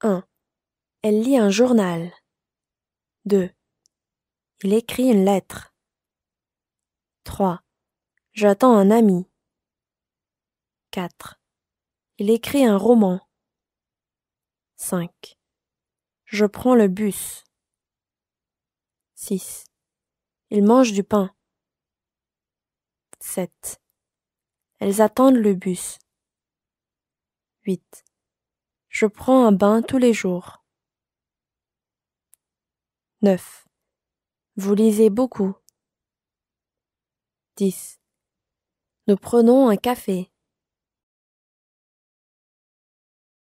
1. Elle lit un journal. 2. Il écrit une lettre. 3. J'attends un ami. 4. Il écrit un roman. 5. Je prends le bus. 6. Il mange du pain. 7. Elles attendent le bus. 8. Je prends un bain tous les jours. 9. Vous lisez beaucoup. 10. Nous prenons un café.